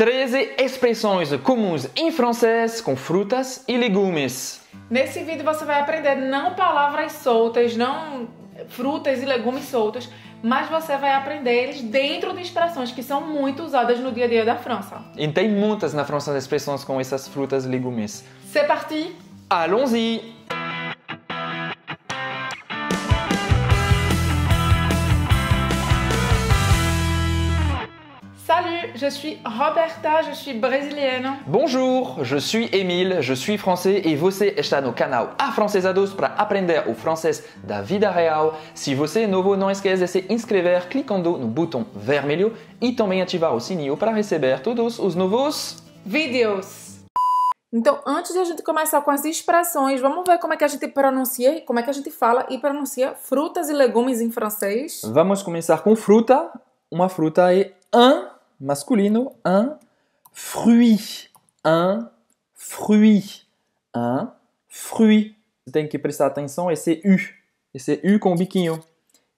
13 expressões comuns em francês com frutas e legumes. Nesse vídeo você vai aprender não palavras soltas, não frutas e legumes soltos, mas você vai aprender eles dentro de expressões que são muito usadas no dia a dia da França. E tem muitas na França expressões com essas frutas e legumes. C'est parti! Allons-y! je suis Roberta, je suis brésilienne. Bonjour, je suis Émile, je suis français et você está no canal Afrancesados para aprender o francês da vida real. Se você é novo, não esqueça de se inscrever clicando no botão vermelho e também ativar o sininho para receber todos os novos vídeos. Então, antes de a gente começar com as expressões, vamos ver como é que a gente pronuncia, como é que a gente fala e pronuncia frutas e legumes em francês. Vamos começar com fruta. Uma fruta é un masculino, un fruit, un fruit, un fruit. Você tem que prestar atenção esse é U, esse é U com o biquinho.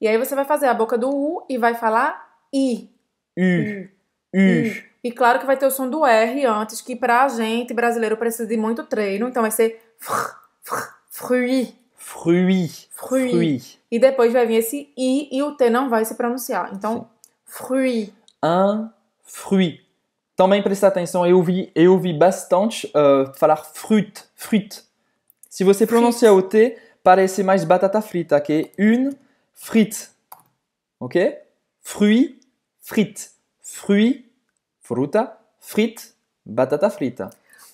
E aí você vai fazer a boca do U e vai falar I. U, U. E claro que vai ter o som do R antes, que pra gente brasileiro precisa de muito treino, então vai ser fr, fr, fruit. Fruit. Fruit. fruit. E depois vai vir esse I e o T não vai se pronunciar. Então, Sim. fruit. Un fruit. Também presta atenção, eu ouvi, eu ouvi bastante uh, falar fruit, fruit. Se você pronuncia o T, parece mais batata frita, que é une frite. Ok? Fruit, frite. Fruit, fruta, frite, batata frita.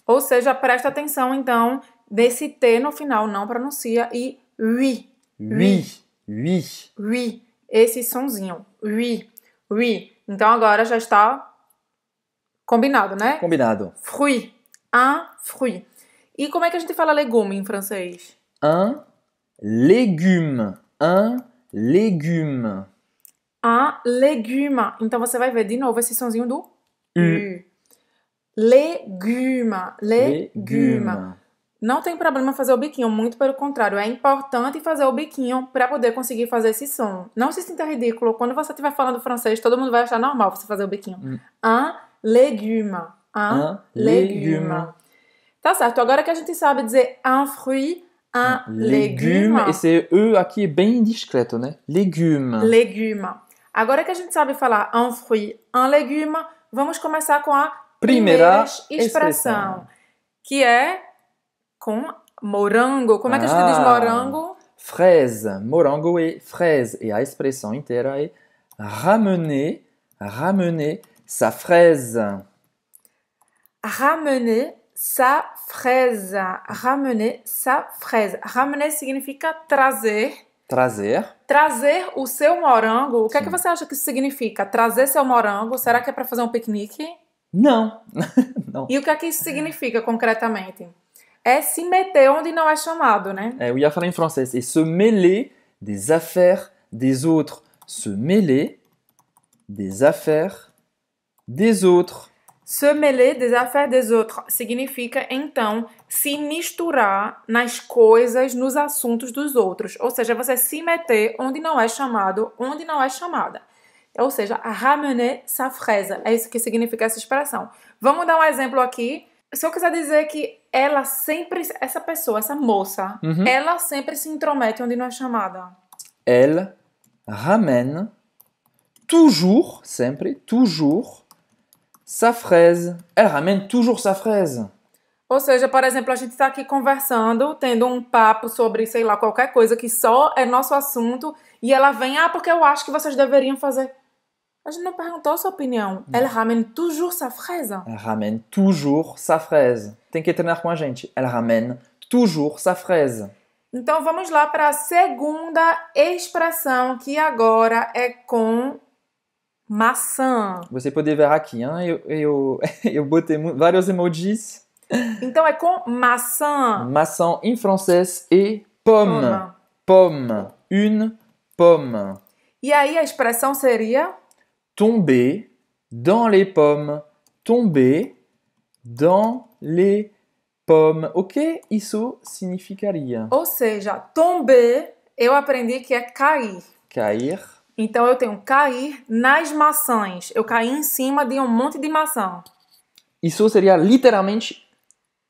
Ou seja, presta atenção então desse T no final, não pronuncia e oui. Oui. Oui. Oui. Esse sonzinho. Oui. Oui. Então agora já está Combinado, né? Combinado. Fruit. Un fruit. E como é que a gente fala legume em francês? Un legume, Un legume. Un legume. Então você vai ver de novo esse sonzinho do U. Légume. legume. légume. Não tem problema fazer o biquinho, muito pelo contrário, é importante fazer o biquinho para poder conseguir fazer esse som. Não se sinta ridículo, quando você estiver falando francês, todo mundo vai achar normal você fazer o biquinho. Hum. Un légume. Un, légume. légume. Tá certo. Agora que a gente sabe dizer un fruit, un légume. légume. Esse E aqui é bem discreto, né? Légume. Légume. Agora que a gente sabe falar un fruit, un légume, vamos começar com a primeira, primeira expressão, expressão, que é com morango. Como é que a gente ah, diz morango? Fraise. Morango é fraise. E a expressão inteira é ramener, ramener sa fraise. Ramener sa fraise. Ramener sa fraise. Ramener significa trazer. Trazer. Trazer o seu morango. O que Sim. é que você acha que isso significa? Trazer seu morango? Será que é para fazer um piquenique? Não. não. E o que é que isso significa concretamente? É se meter onde não é chamado, né? É, eu ia falar em francês. E se mêler des affaires des autres. Se mêler des affaires des autres. Se mêler des affaires des autres significa, então, se misturar nas coisas, nos assuntos dos outros. Ou seja, você se meter onde não é chamado, onde não é chamada. Ou seja, ramener sa fraise. É isso que significa essa expressão. Vamos dar um exemplo aqui. Se eu quiser dizer que ela sempre, essa pessoa, essa moça, uhum. ela sempre se intromete onde não é chamada. Elle ramène toujours, sempre, toujours, sa fraise. Ela ramène toujours sa fraise. Ou seja, por exemplo, a gente está aqui conversando, tendo um papo sobre, sei lá, qualquer coisa que só é nosso assunto e ela vem, ah, porque eu acho que vocês deveriam fazer. A gente não perguntou sua opinião. Não. Ela ramène toujours sa fraise. Ela ramène toujours sa fraise. Tem que treinar com a gente. Ela ramène toujours sa fraise. Então vamos lá para a segunda expressão que agora é com Maçã. Você pode ver aqui, hein? eu, eu, eu botei vários emojis. Então é com maçã. Maçã em francês e pomme. Pomme. Une pomme. Et aí a expressão seria? Tomber dans les pommes. Tomber dans les pommes. O que isso significaria? Ou seja, tomber, eu aprendi que é cair. Cair. Então eu tenho cair nas maçãs. Eu caí em cima de um monte de maçã. Isso seria literalmente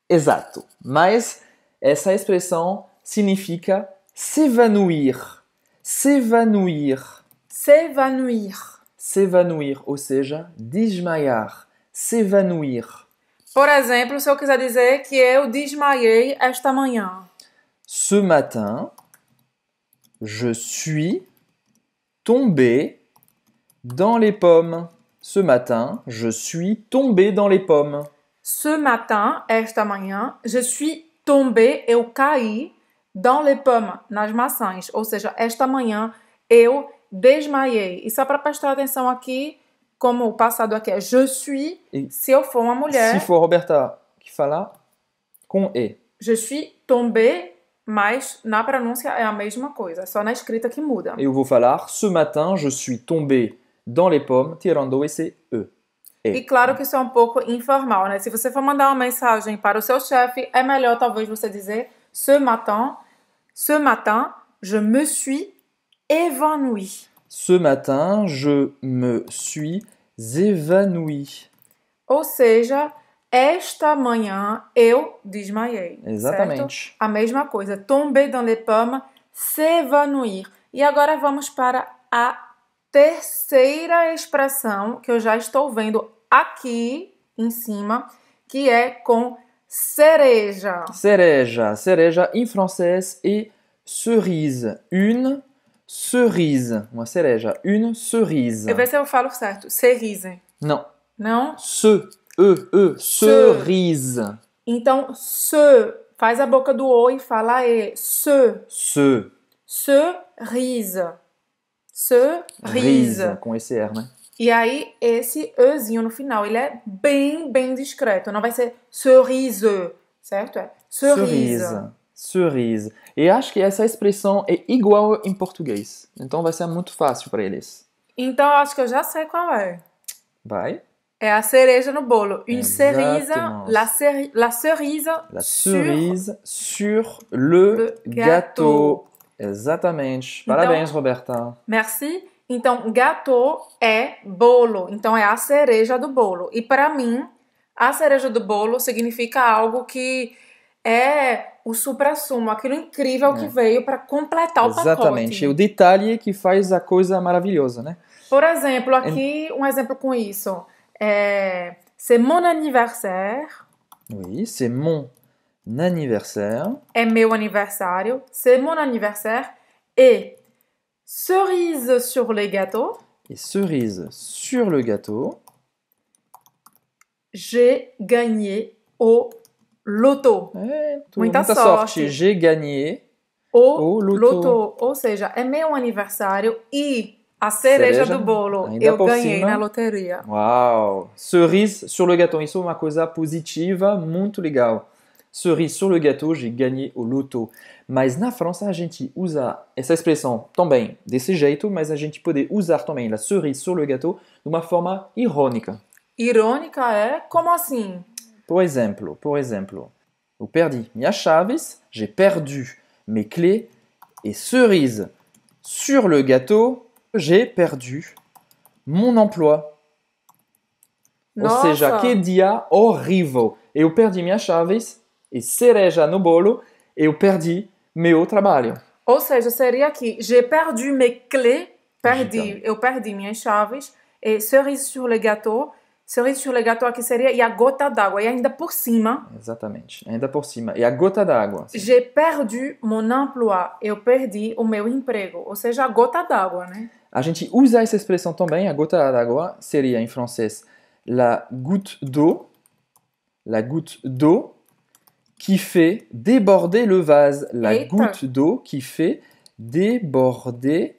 exato, mas essa expressão significa s'évanouir. S'évanouir. S'évanouir. S'évanouir, ou seja, desmaiar. S'évanouir. Por exemplo, se eu quiser dizer que eu desmaiei esta manhã. Ce matin, je suis tombé dans les pommes. Ce matin, je suis tombé dans les pommes. Ce matin, esta manhã, je suis tombé, au caí dans les pommes, nas maçãs. Ou seja, esta manhã, eu desmaiei. E só para prestar atenção aqui, como o passado aqui je suis, Si se eu for uma mulher... Se Roberta que falar, com e. Je suis tombé mas na pronúncia é a mesma coisa, só na escrita que muda. Et eu vou falar, ce matin, je suis tombé dans les pommes, tirando esse E. E. E claro que isso é um pouco informal, né? Se você for mandar uma mensagem para o seu chefe, é melhor talvez você dizer ce matin, ce matin, je me suis évanoui. Ce matin, je me suis évanoui. Ou seja, Esta manhã eu desmaiei. Exatamente. Certo? A mesma coisa. Tombei dans les pommes, s'évanouir. E agora vamos para a terceira expressão que eu já estou vendo aqui em cima, que é com cereja. Cereja. Cereja em francês e cerise. Une cerise. Uma cereja. Une cerise. Eu ver se eu falo certo. Cerise. Não. Não? Ce. E, E, cerise. Então, se, faz a boca do O e fala E. Se, Se. cerise. Cerise. com esse R, né? E aí, esse Ezinho no final, ele é bem, bem discreto. Não vai ser cerise, certo? É cerise. Cerise. E acho que essa expressão é igual em português. Então vai ser muito fácil para eles. Então, acho que eu já sei qual é. Vai? É a cereja no bolo. Une cerise, la, cerise, la cerise, la cerise sur, sur le, le gâteau. gâteau. Exatamente. Então, Parabéns, então, Roberta. Merci. Então, gâteau é bolo. Então, é a cereja do bolo. E para mim, a cereja do bolo significa algo que é o supra-sumo, aquilo incrível é. que veio para completar o Exatamente. pacote. Exatamente. O detalhe é que faz a coisa maravilhosa, né? Por exemplo, aqui um exemplo com isso. Euh, c'est mon anniversaire. Oui, c'est mon anniversaire. È mio anniversario. C'est mon anniversaire. Et cerise sur le gâteau. Et cerise sur le gâteau. J'ai gagné au loto. oui, sorte. J'ai gagné au, loto. loto. Ou seja, é meu aniversário e A cereja, cereja do bolo. Ainda eu ganhei cima. na loteria. Uau! Cerise sur le gâteau. Isso é uma coisa positiva, muito legal. Cerise sur le gâteau, j'ai gagné o loto. Mas na França a gente usa essa expressão também desse jeito, mas a gente pode usar também a cerise sur le gâteau de uma forma irônica. Irônica é como assim? Por exemplo, por exemplo, eu perdi minhas chaves, j'ai perdu mes clés e cerise sur le gâteau, j'ai perdu mon emploi. Nossa. Ou seja, que dia horrível. Eu perdi minha chaves e cereja no bolo, eu perdi meu trabalho. Ou seja, seria aqui, j'ai perdu mes clés, perdi, então. eu perdi minhas chaves, e cerise sur le gâteau, cerise sur le gâteau aqui seria, e a gota d'água, e ainda por cima. Exatamente, ainda por cima, e a gota d'água. Assim. J'ai perdu mon emploi, eu perdi o meu emprego, ou seja, a gota d'água, né? A gente usa essa expressão também, a gota d'água seria em francês la goutte d'eau, la goutte d'eau qui fait déborder le vase, la Eita. goutte d'eau qui fait déborder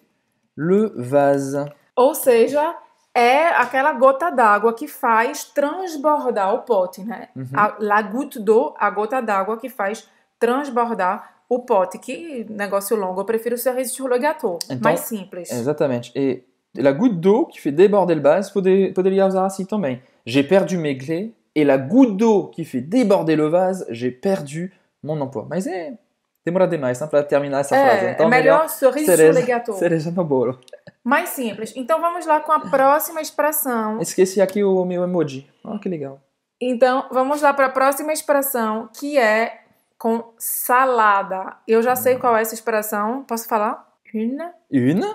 le vase. Ou seja, é aquela gota d'água que faz transbordar o pote, né? Uhum. A, la goutte d'eau, a gota d'água que faz transbordar o pote, que negócio longo, eu prefiro ser resistir le gâteau, então, mais simples. Exatamente. E a goutte d'eau que fait déborder le vase, poderia usar assim também. J'ai perdu mes clés e la goutte d'eau que fait déborder le vase, j'ai perdu mon emploi. Mas é demora demais né, para terminar essa é, frase. Então, é melhor, melhor sorriso de legato. Cereja no bolo. Mais simples. Então vamos lá com a próxima expressão. Esqueci aqui o meu emoji. Olha que legal. Então vamos lá para a próxima expressão, que é com salada. Eu já sei qual é essa expressão. Posso falar? Une? Une?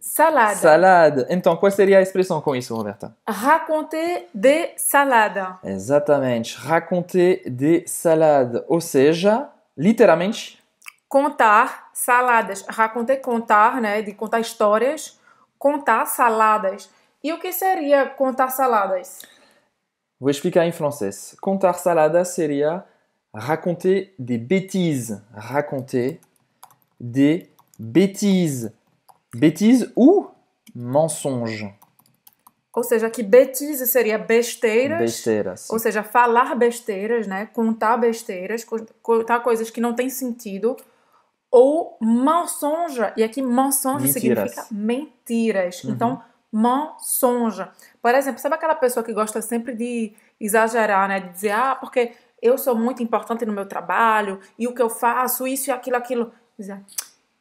Salada. Salada. Então, qual seria a expressão com isso, Roberta? Raconter de salada. Exatamente. Raconter de salada. Ou seja, literalmente. Contar saladas. Raconter, contar, né? De contar histórias. Contar saladas. E o que seria contar saladas? Vou explicar em francês. Contar saladas seria raconter des bêtises, raconter des bêtises, bêtises ou mensonge. Ou seja, que bêtise seria besteiras. Besteiras. Ou seja, falar besteiras, né? Contar besteiras, contar coisas que não têm sentido. Ou mensonge. E aqui mensonge significa mentiras. Uhum. Então, mensonge. Por exemplo, sabe aquela pessoa que gosta sempre de exagerar, né? De dizer, ah, porque eu sou muito importante no meu trabalho, e o que eu faço, isso e aquilo, aquilo.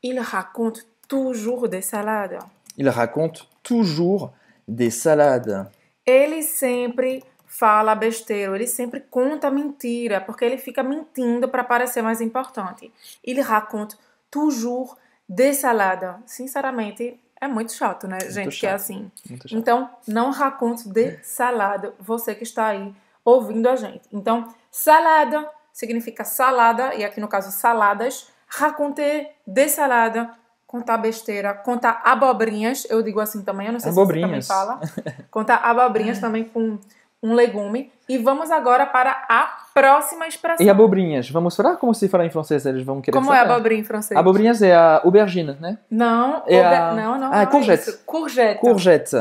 Ele é, raconte toujours des salades. Ele raconte toujours des salades. Ele sempre fala besteiro, ele sempre conta mentira, porque ele fica mentindo para parecer mais importante. Ele raconte toujours des salades. Sinceramente, é muito chato, né, muito gente? Chato. Que é assim. Então, não raconte de salada, você que está aí ouvindo a gente. Então, salada significa salada, e aqui no caso saladas. Raconter de salada, contar besteira, contar abobrinhas, eu digo assim também, eu não sei abobrinhas. se você também fala. Contar abobrinhas também com um legume. E vamos agora para a próxima expressão. E abobrinhas? Vamos falar como se fala em francês? Eles vão querer Como é abobrinha em francês? Abobrinhas é a aubergine, né? Não, é a... não, não. Ah, não é courgette. É courgette. Courgette.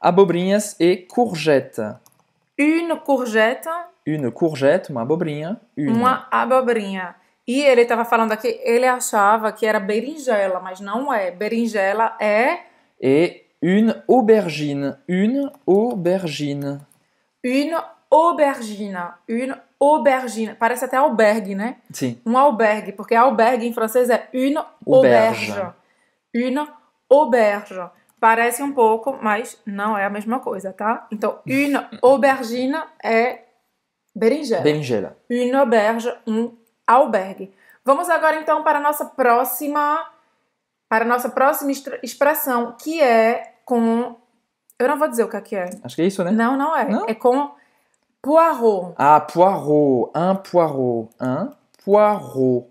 Abobrinhas e courgette une courgette. Une courgette, uma abobrinha. Une. Uma abobrinha. E ele estava falando aqui, ele achava que era berinjela, mas não é. Berinjela é. E une aubergine. Une aubergine. Une aubergine. Une aubergine. Parece até albergue, né? Sim. Um albergue, porque albergue em francês é une auberge. auberge. Une auberge. Parece um pouco, mas não é a mesma coisa, tá? Então, une aubergine é berinjela. Berinjela. Une auberge, um albergue. Vamos agora então para a nossa próxima para a nossa próxima expressão, que é com eu não vou dizer o que é que é. Acho que é isso, né? Não, não é. Não? É com poirot. Ah, poirot, un poirot, un poirot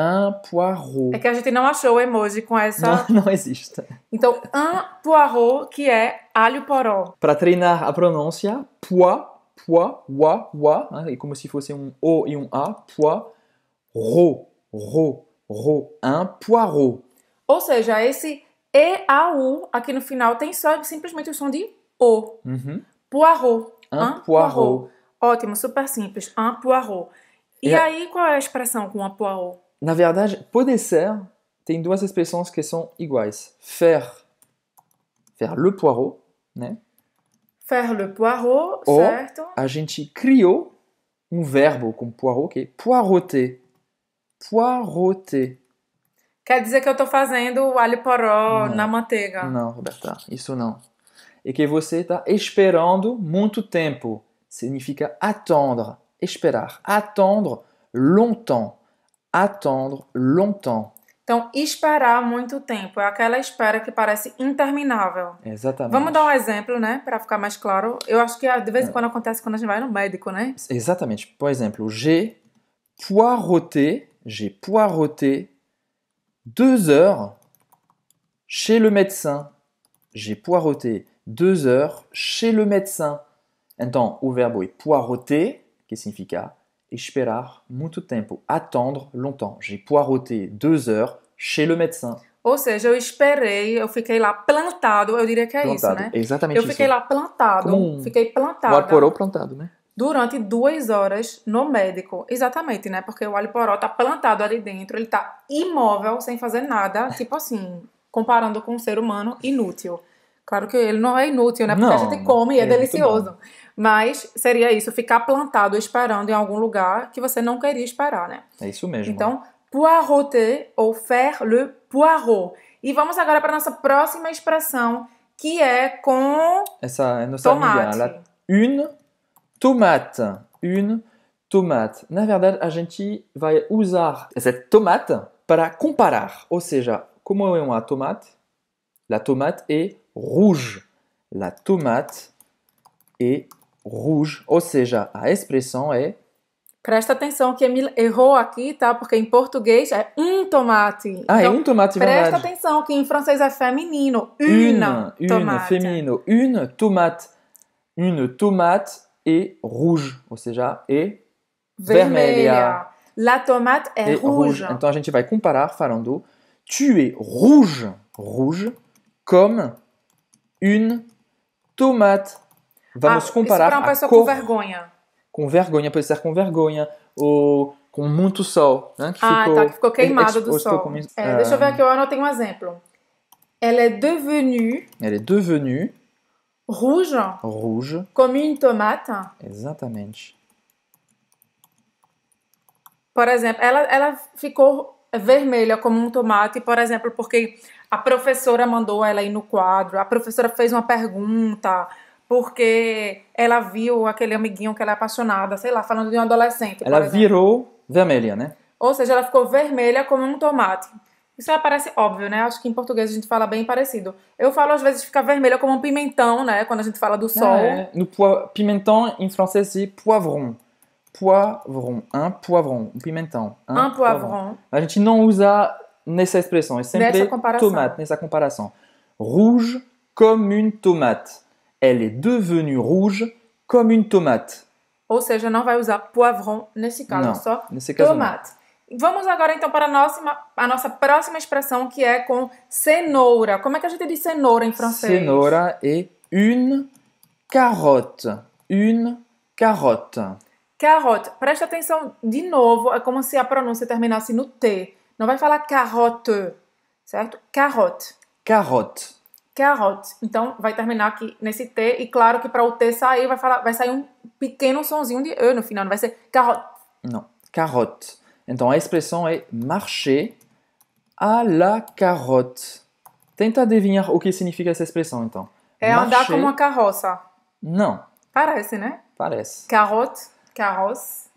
un poirot. É que a gente não achou o emoji com essa. Não, não existe. Então, un poirot, que é alho poró. Para treinar a pronúncia, pois, pois, wa, wa, e né? é como se fosse um O e um A, pois, ro, ro, ro, un poirot. Ou seja, esse E, A, U aqui no final tem só simplesmente o som de O. Uhum. Poirot. Un, un poirot. poirot. Ótimo, super simples. Un poirot. E, e é. aí, qual é a expressão com un poirot? Na verdade, poder ser tem duas expressões que são iguais. Faire, faire le poireau, né? Faire le poireau, Ou certo. A gente criou um verbo com poireau que é poiroter. Poiroter. Quer dizer que eu estou fazendo o alho poró não. na manteiga. Não, Roberta, isso não. E é que você está esperando muito tempo. Significa attendre, esperar. Attendre longtemps attendre longtemps. Então, esperar muito tempo é aquela espera que parece interminável. Exatamente. Vamos dar um exemplo, né, para ficar mais claro. Eu acho que ah, de vez em é. quando acontece quando a gente vai no médico, né? Exatamente. Por exemplo, j'ai poireauté, j'ai poireauté deux heures chez le médecin. J'ai poireauté deux heures chez le médecin. Então, o verbo é poireauter, que significa esperar muito tempo, attendre longtemps. J'ai poireauté deux heures chez le médecin. Ou seja, eu esperei, eu fiquei lá plantado, eu diria que é plantado, isso, né? Exatamente Eu fiquei isso. lá plantado, um, fiquei plantado. O poró plantado, né? Durante duas horas no médico, exatamente, né? Porque o poró tá plantado ali dentro, ele tá imóvel, sem fazer nada, tipo assim, comparando com um ser humano, inútil. Claro que ele não é inútil, né? Porque não, a gente come e é, é delicioso. Mas seria isso, ficar plantado esperando em algum lugar que você não queria esperar, né? É isso mesmo. Então, poiroter ou faire le poireau. E vamos agora para a nossa próxima expressão, que é com Essa é nossa tomate. Amiga, une tomate. Une tomate. Na verdade, a gente vai usar essa tomate para comparar. Ou seja, como é uma tomate? La tomate é rouge. La tomate é rouge, ou seja, a expressão é. Presta atenção que Emil errou aqui, tá? Porque em português é um tomate. Ah, é então, é um tomate, presta verdade. Presta atenção que em francês é feminino. Une, une tomate. feminino. Une tomate. Une tomate é rouge, ou seja, e vermelha. La tomate é rouge. rouge. Então a gente vai comparar falando tu es rouge, rouge, comme une tomate. Vamos ah, comparar isso para uma pessoa cor, com vergonha. Com vergonha, pode ser com vergonha ou com muito sol, né? Que ah, tá, ficou, tá, que ficou queimado do sol. Com, é, Deixa eu ver ah. aqui, eu anotei um exemplo. Ela é devenue. Ela é devenue. Rouge. Rouge. Como uma tomate. Exatamente. Por exemplo, ela, ela ficou vermelha como um tomate, por exemplo, porque a professora mandou ela ir no quadro, a professora fez uma pergunta porque ela viu aquele amiguinho que ela é apaixonada, sei lá, falando de um adolescente. Ela virou vermelha, né? Ou seja, ela ficou vermelha como um tomate. Isso é, parece óbvio, né? Acho que em português a gente fala bem parecido. Eu falo às vezes ficar vermelha como um pimentão, né? Quando a gente fala do sol. É, no pimentão em francês c'est poivron. Poivron, un poivron, um pimentão. Un, un poivron. poivron. A gente não usa nessa expressão, é sempre nessa tomate, nessa comparação. Rouge comme une tomate. Elle est devenue rouge comme une tomate. Ou seja, não vai usar poivron nesse caso, não, só nesse caso tomate. Não. Vamos agora então para a nossa, a nossa próxima expressão que é com cenoura. Como é que a gente diz cenoura em francês? Cenoura é une carotte. Une carotte. Carotte. Presta atenção de novo, é como se a pronúncia terminasse no T. Não vai falar carotte, certo? Carotte. Carotte que é a hot. Então vai terminar aqui nesse T e claro que para o T sair vai falar, vai sair um pequeno sonzinho de E no final, não vai ser carotte. Não, carotte. Então a expressão é marcher à la carotte. Tenta adivinhar o que significa essa expressão então. É marcher... andar como uma carroça. Não. Parece, né? Parece. Carotte, carroça.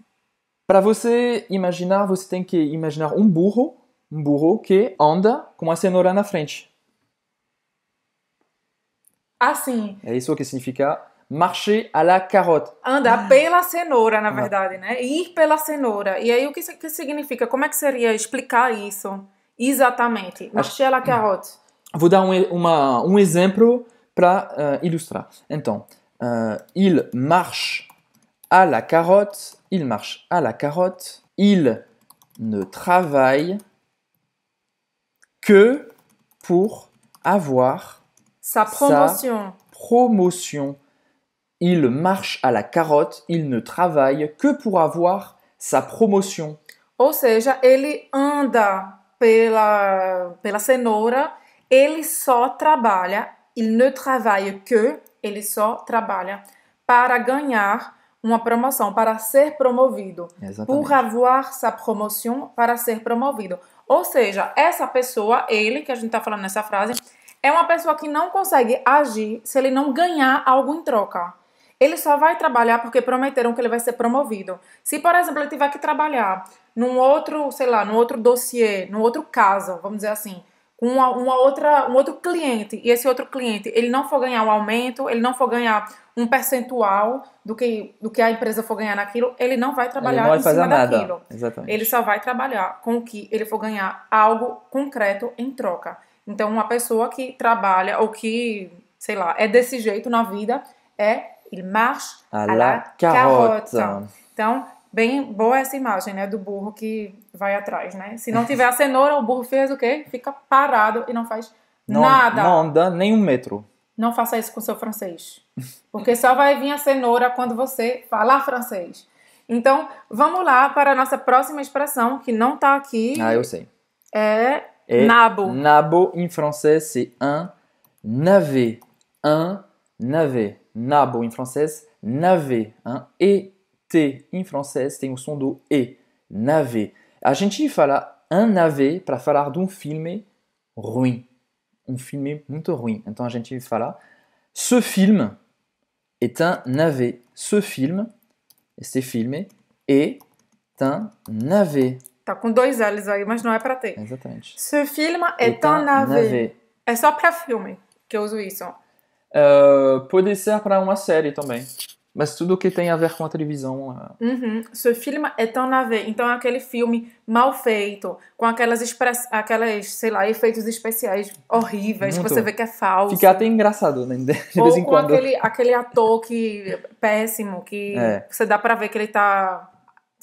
Para você imaginar, você tem que imaginar um burro, um burro que anda com a cenoura na frente assim. É isso que significa marcher à la carotte. Andar ah. pela cenoura, na ah. verdade, né? Ir pela cenoura. E aí o que, que significa? Como é que seria explicar isso exatamente? Marcher à la carotte. Vou dar um, uma, um exemplo para uh, eh, ilustrar. Então, uh, il marche à la carotte, il marche à la carotte, il ne travaille que pour avoir Sa promotion. promotion. Il marche à la carotte, il ne travaille que pour avoir sa promotion. Ou seja, ele anda pela, pela cenoura, ele só trabalha, il ne travaille que, ele só trabalha para ganhar uma promoção, para ser promovido. Pour avoir sa promotion, para ser promovido. Ou seja, essa pessoa, ele, que a gente está falando nessa frase, é uma pessoa que não consegue agir se ele não ganhar algo em troca. Ele só vai trabalhar porque prometeram que ele vai ser promovido. Se, por exemplo, ele tiver que trabalhar num outro, sei lá, num outro dossiê, num outro caso, vamos dizer assim, com uma, uma, outra, um outro cliente, e esse outro cliente, ele não for ganhar um aumento, ele não for ganhar um percentual do que, do que a empresa for ganhar naquilo, ele não vai trabalhar ele não vai em fazer nada. Exatamente. Ele só vai trabalhar com o que ele for ganhar algo concreto em troca. Então, uma pessoa que trabalha ou que, sei lá, é desse jeito na vida é il marche à la carotte. carotte. Então, bem boa essa imagem, né, do burro que vai atrás, né? Se não tiver a cenoura, o burro fez o quê? Fica parado e não faz não, nada. Não anda nem um metro. Não faça isso com seu francês, porque só vai vir a cenoura quando você falar francês. Então, vamos lá para a nossa próxima expressão, que não está aqui. Ah, eu sei. É nabo. Nabo, en français, c'est un navet. Un navet. Nabo, en français, navet. un et T, en français, c'est un son de « E. Navet. A gente fala un navet pour parler d'un film ruin Un film filme muito ruim. Então a Ce film est un navet. Ce film, c'est filmé est un navet. Tá com dois L's aí, mas não é pra ter. Exatamente. Ce film est un navet. É só pra filme que eu uso isso. Uh, eh, pode ser pra uma série também. Mas tudo que tem a ver com a televisão. Seu ah. Uhum. Ce film est un navet. Então é aquele filme mal feito, com aquelas, express... aquelas sei lá, efeitos especiais horríveis, Muito. que você vê que é falso. Fica até engraçado, né? De Ou vez em com quando. Aquele, aquele ator que. É péssimo, que é. você dá pra ver que ele tá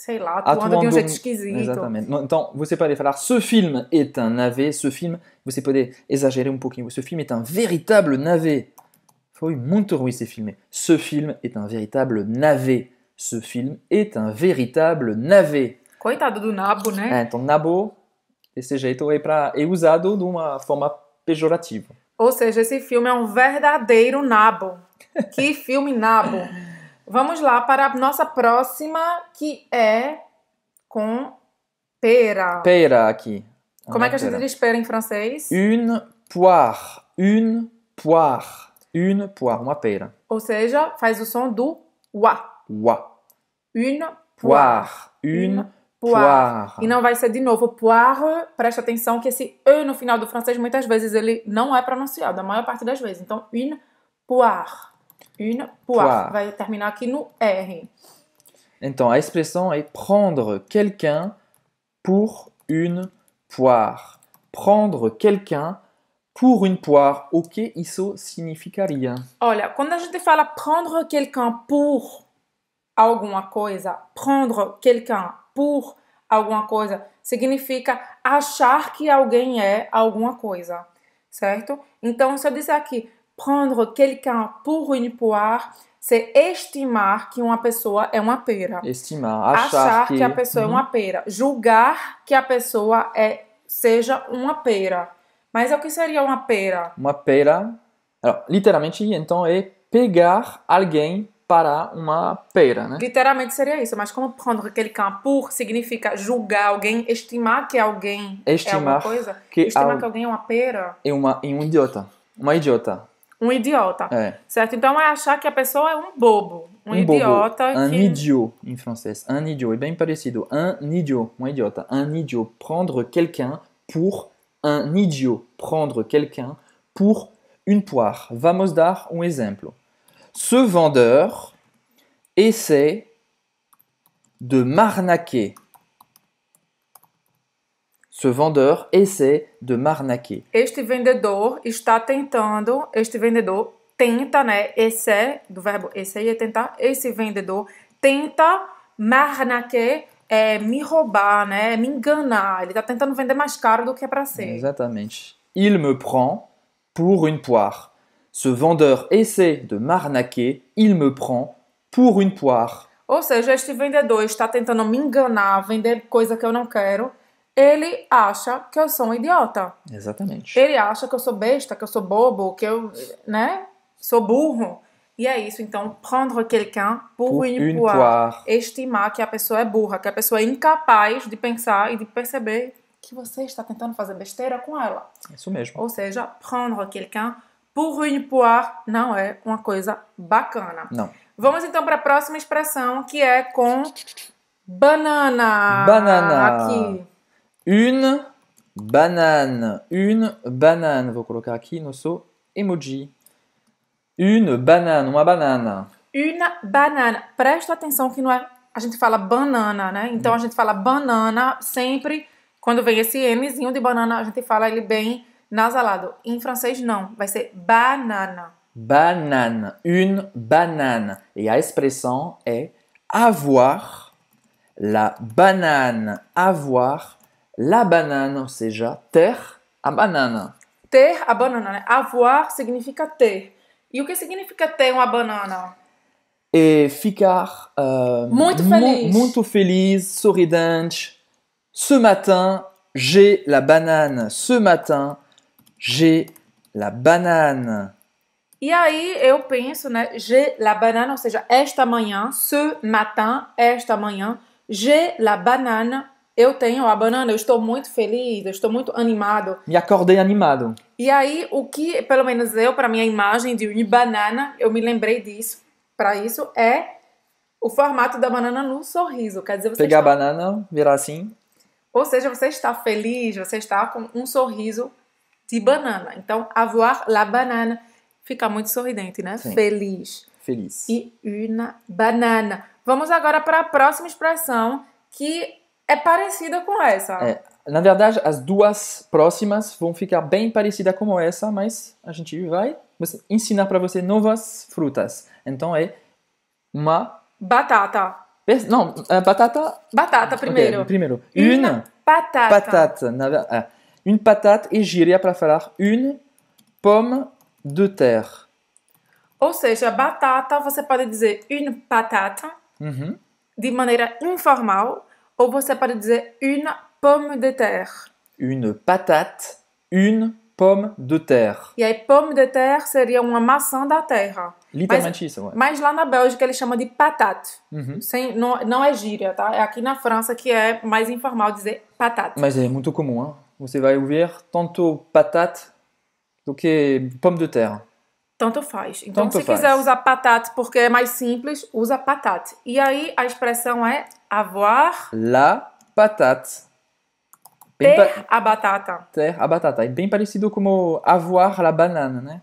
sei lá, atuando, atuando de um jeito esquisito. Exatamente. Então, você pode falar, ce film est un navet, ce film, você pode exagerar um pouquinho, ce film est un véritable navet. Foi muito ruim esse filme. Ce film est un véritable navet. Ce film est un véritable navet. Coitado do nabo, né? É, eh, então, nabo, esse jeito, é, pra, é usado de uma forma pejorativa. Ou seja, esse filme é um verdadeiro nabo. que filme nabo! Vamos lá para a nossa próxima, que é com pera. Pera aqui. Como é que a é gente diz pera em francês? Une poire. Une poire. Une poire, uma pera. Ou seja, faz o som do wa. Wa. Une poire. Une poire. E não vai ser de novo poire. Presta atenção que esse e no final do francês muitas vezes ele não é pronunciado, a maior parte das vezes. Então, une poire une poire. Vai terminar aqui no R. Então, a expressão é prendre quelqu'un pour une poire. Prendre quelqu'un pour une poire. O que isso significaria? Olha, quando a gente fala prendre quelqu'un pour alguma coisa, prendre quelqu'un pour alguma coisa, significa achar que alguém é alguma coisa, certo? Então, se eu disser aqui, prendre quelqu'un pour une poire, c'est estimar que uma pessoa é uma pera. Estimar, achar, achar que... que... a pessoa uhum. é uma uhum. pera. Julgar que a pessoa é seja uma pera. Mas o que seria uma pera? Uma pera, Alors, literalmente, então, é pegar alguém para uma pera, né? Literalmente seria isso, mas como prendre quelqu'un pour significa julgar alguém, estimar que alguém é estimar é alguma coisa, que estimar al... que alguém é uma pera. É uma, é um idiota, uma idiota. Un um idiota. É. Certo? Então va achar que la personne est un um bobo, um, um idiota. Un idiot, en français, Un idiot. et bien parecido. Un idiot, Un idiot. Prendre quelqu'un pour un idiot. Prendre quelqu'un pour une poire. Vamos dar un exemple. Ce vendeur essaie de m'arnaquer. Ce vendeur essaie de m'arnaquer. Este vendedor está tentando, este vendedor tenta, né? Esse, do verbo esse é tentar, esse vendedor tenta m'arnaquer, é, me roubar, né? Me enganar. Ele está tentando vender mais caro do que é para ser. Exatamente. Il me prend pour une poire. Ce vendeur essaie de m'arnaquer, il me prend pour une poire. Ou seja, este vendedor está tentando me enganar, vender coisa que eu não quero ele acha que eu sou um idiota. Exatamente. Ele acha que eu sou besta, que eu sou bobo, que eu, né, sou burro. E é isso, então, prendre quelqu'un pour, une poire. Estimar que a pessoa é burra, que a pessoa é incapaz de pensar e de perceber que você está tentando fazer besteira com ela. É isso mesmo. Ou seja, prendre quelqu'un pour une poire não é uma coisa bacana. Não. Vamos então para a próxima expressão, que é com banana. Banana. Aqui. Une banane. Une banane. Vou colocar aqui no seu emoji. Une banane, uma banana. Une banana. Presta atenção que não é. A gente fala banana, né? Então a gente fala banana sempre. Quando vem esse Nzinho de banana, a gente fala ele bem nasalado. Em francês, não. Vai ser banana. Banana. Une banana. E a expressão é avoir la banane. Avoir La banane c'est seja, terre a banane. Terre a banane. Avoir signifie ter. Et o que signifie ter uma banane. Et ficar Euh, muito feliz, muito feliz, sorridente. Ce matin, j'ai la banane. Ce matin, j'ai la banane. E aí eu penso, né? J'ai la banane, ou seja, esta manhã, ce matin, esta manhã, j'ai la banane eu tenho a banana, eu estou muito feliz, eu estou muito animado. Me acordei animado. E aí, o que, pelo menos eu, para minha imagem de uma banana, eu me lembrei disso, para isso, é o formato da banana no sorriso. Quer dizer, você. Pegar está... a banana, virar assim. Ou seja, você está feliz, você está com um sorriso de banana. Então, avoir la banana, fica muito sorridente, né? Sim. Feliz. Feliz. E uma banana. Vamos agora para a próxima expressão que é parecida com essa. É. Na verdade, as duas próximas vão ficar bem parecidas como essa, mas a gente vai ensinar para você novas frutas. Então é uma batata. Não, é batata. Batata primeiro. Okay, primeiro. Uma batata. Batata. Na... É. une patate e gíria para falar une pomme de terre. Ou seja, batata você pode dizer une patate uhum. de maneira informal ou você pode dizer une pomme de terre. Une patate, une pomme de terre. E aí, pomme de terre seria uma maçã da terra. Literalmente mas, isso, ué. Mas lá na Bélgica eles chamam de patate. Uhum. Sem, não, não é gíria, tá? É aqui na França que é mais informal dizer patate. Mas é muito comum, hein? Você vai ouvir tanto patate do que pomme de terre. Tanto faz. Então, Tanto se faz. quiser usar patate porque é mais simples, usa patate. E aí a expressão é Avoir. La patate. ter a batata. Ter a batata. É bem parecido como avoir la banana, né?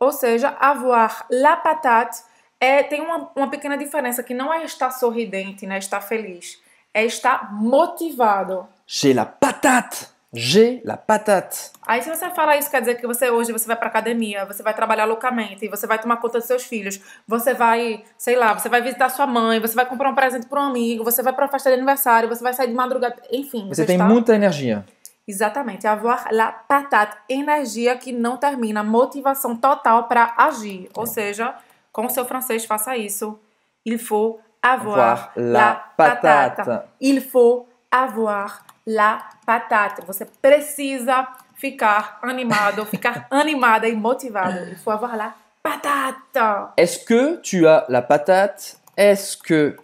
Ou seja, avoir la patate é, tem uma, uma pequena diferença, que não é estar sorridente, né? Estar feliz. É estar motivado. J'ai la patate! J'ai la patate. Aí se você falar isso, quer dizer que você hoje você vai pra academia, você vai trabalhar loucamente, você vai tomar conta dos seus filhos, você vai, sei lá, você vai visitar sua mãe, você vai comprar um presente para um amigo, você vai pra uma festa de aniversário, você vai sair de madrugada, enfim. Você, você tem está... muita energia. Exatamente, avoir la patate, energia que não termina, motivação total para agir. Ou é. seja, com o seu francês faça isso. Il faut avoir, avoir la, la Il faut avoir la patate, Você precisa ficar animado, ficar animada e motivado. Il e faut avoir la patate. Est-ce que tu as la patate? Est-ce que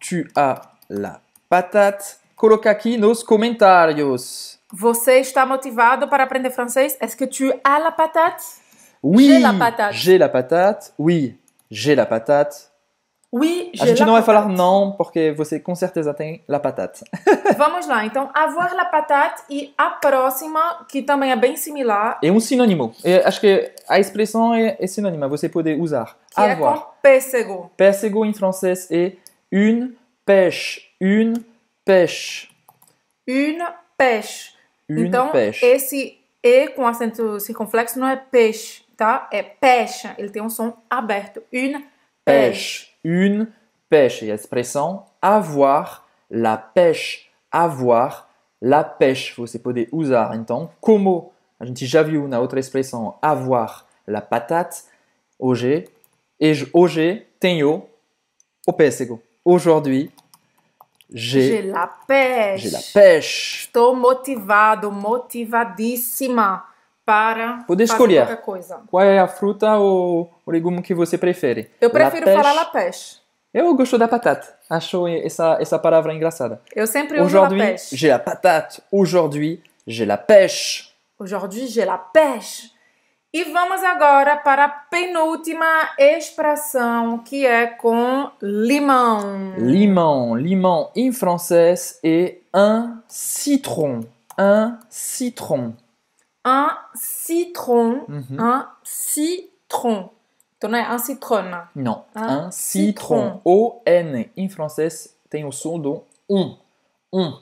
tu as la patate? Coloca aqui nos comentários. Você está motivado para aprender francês? Est-ce que tu as la patate? Oui, j'ai la patate. J'ai la patate. Oui, j'ai la patate. Oui, a gente va falloir non pour que vous com certeza tem la patate. Vamos lá, Donc, avoir la patate et a próxima, qui também é bem similar. Et un synonyme. Eu acho que a expressão synonyme. Vous pouvez você pode usar. avoir. é com pêssego. Pêssego est une pêche. Une pêche. Une pêche. Une então, pêche. si E com acento circunflexo não é pêche. tá? É pêche. Ele tem um som aberto. Une pêche. pêche une pêche. et expression avoir la pêche. Avoir la pêche. Você pode usar então como. A gente já viu na outra expression avoir la patate. au' hoje tenho o pêssego. Aujourd'hui, j'ai la pêche. J'ai la pêche. Estou motivado, motivadíssima. para poder escolher qual é a fruta ou o legume que você prefere. Eu prefiro la falar la pêche. Eu gosto da patata. Acho essa, essa palavra engraçada. Eu sempre uso la pêche. J'ai la patate. Aujourd'hui, j'ai la pêche. Aujourd'hui, j'ai la pêche. E vamos agora para a penúltima expressão, que é com limão. Limão. Limão em francês é un citron. Un citron. un citron, mhm. un citron. on as un citron? non un, citron. O N En français, tem le son dont On, on, un, um.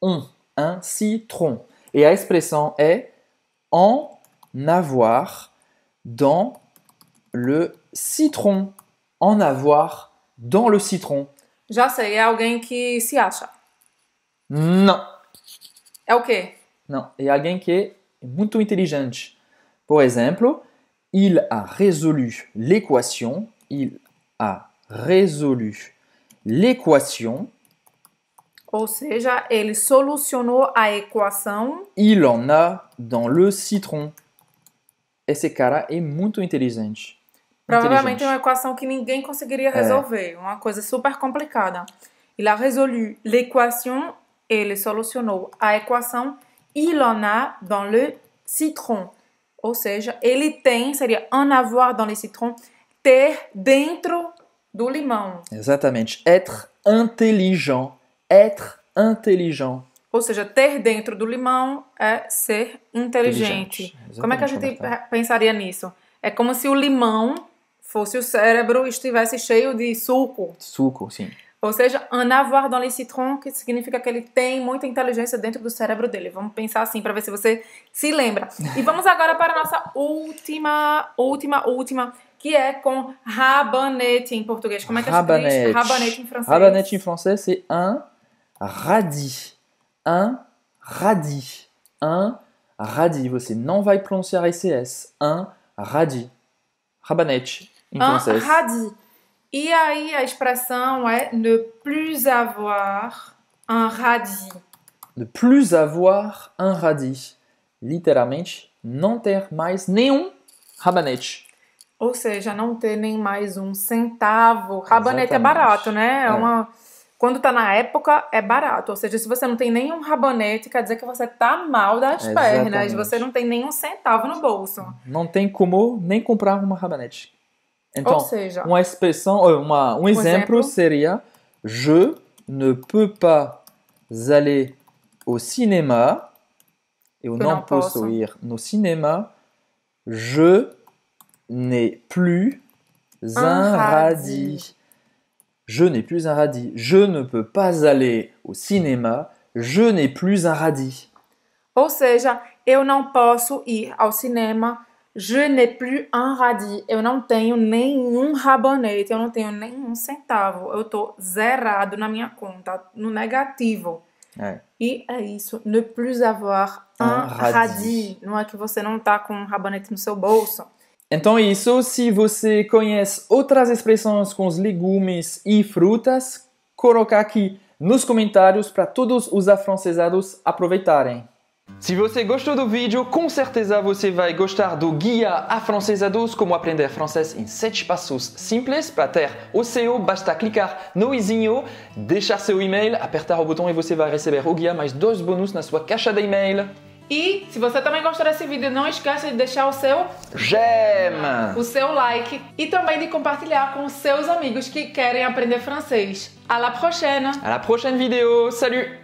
um. um. un citron. Et l'expression est en avoir dans le citron. En avoir dans le citron. Já y a alguém qui se acha. Não. É o quê? Y a qui qui é muito inteligente. Por exemplo, il a résolu l'équation. Il a résolu l'équation. Ou seja, ele solucionou a equação. Il en a dans le citron. Esse cara é muito inteligente. Provavelmente é uma equação que ninguém conseguiria resolver. É. Uma coisa super complicada. Il a résolu l'équation. Ele solucionou a equação. il en a dans le citron. Ou seja, ele tem, seria en avoir dans le citron, ter dentro do limão. Exatamente. Être intelligent. Être intelligent. Ou seja, ter dentro do limão é ser inteligente. inteligente. Como é que a gente é tá? pensaria nisso? É como se o limão fosse o cérebro e estivesse cheio de suco. Suco, sim. Ou seja, un avoir dans les citrons, que significa que ele tem muita inteligência dentro do cérebro dele. Vamos pensar assim para ver se você se lembra. E vamos agora para a nossa última, última, última, que é com rabanete em português. Como é que é rabanete. se diz? Rabanete em francês. Rabanete em francês, é un radis. Un radis. Un radis. Você não vai pronunciar esse S. Un radis. Rabanete em un francês. Un radis. E aí a expressão é ne plus avoir un radis. Ne plus avoir un radis. Literalmente, não ter mais nenhum rabanete. Ou seja, não ter nem mais um centavo. Rabanete é Exatamente. é barato, né? É, é. uma quando está na época, é barato. Ou seja, se você não tem nenhum rabanete, quer dizer que você tá mal das Exatamente. pernas. Você não tem nenhum centavo no bolso. Não tem como nem comprar uma rabanete. Então, Ou seja, uma expressão, uma, um, um seria Je ne peux pas aller au cinéma. et on não posso, posso ir no cinema. Je n'ai plus un, un radis. radis. Je n'ai plus un radis. Je ne peux pas aller au cinéma. Je n'ai plus un radis. Ou seja, eu não posso ir ao cinema. Je n'ai plus un radis. Eu não tenho nenhum rabanete, eu não tenho nenhum centavo. Eu tô zerado na minha conta, no negativo. É. E é isso. Ne plus avoir un, un radis. radis. Não é que você não tá com um rabanete no seu bolso. Então é isso. Se você conhece outras expressões com os legumes e frutas, coloque aqui nos comentários para todos os afrancesados aproveitarem. Se você gostou do vídeo, com certeza você vai gostar do Guia francesados Como Aprender Francês em 7 Passos Simples. Para ter o seu, basta clicar no izinho, deixar seu e-mail, apertar o botão e você vai receber o guia mais dois bônus na sua caixa de e-mail. E se você também gostou desse vídeo, não esqueça de deixar o seu gema, o seu like e também de compartilhar com seus amigos que querem aprender francês. À la prochaine. À la prochaine vidéo. Salut.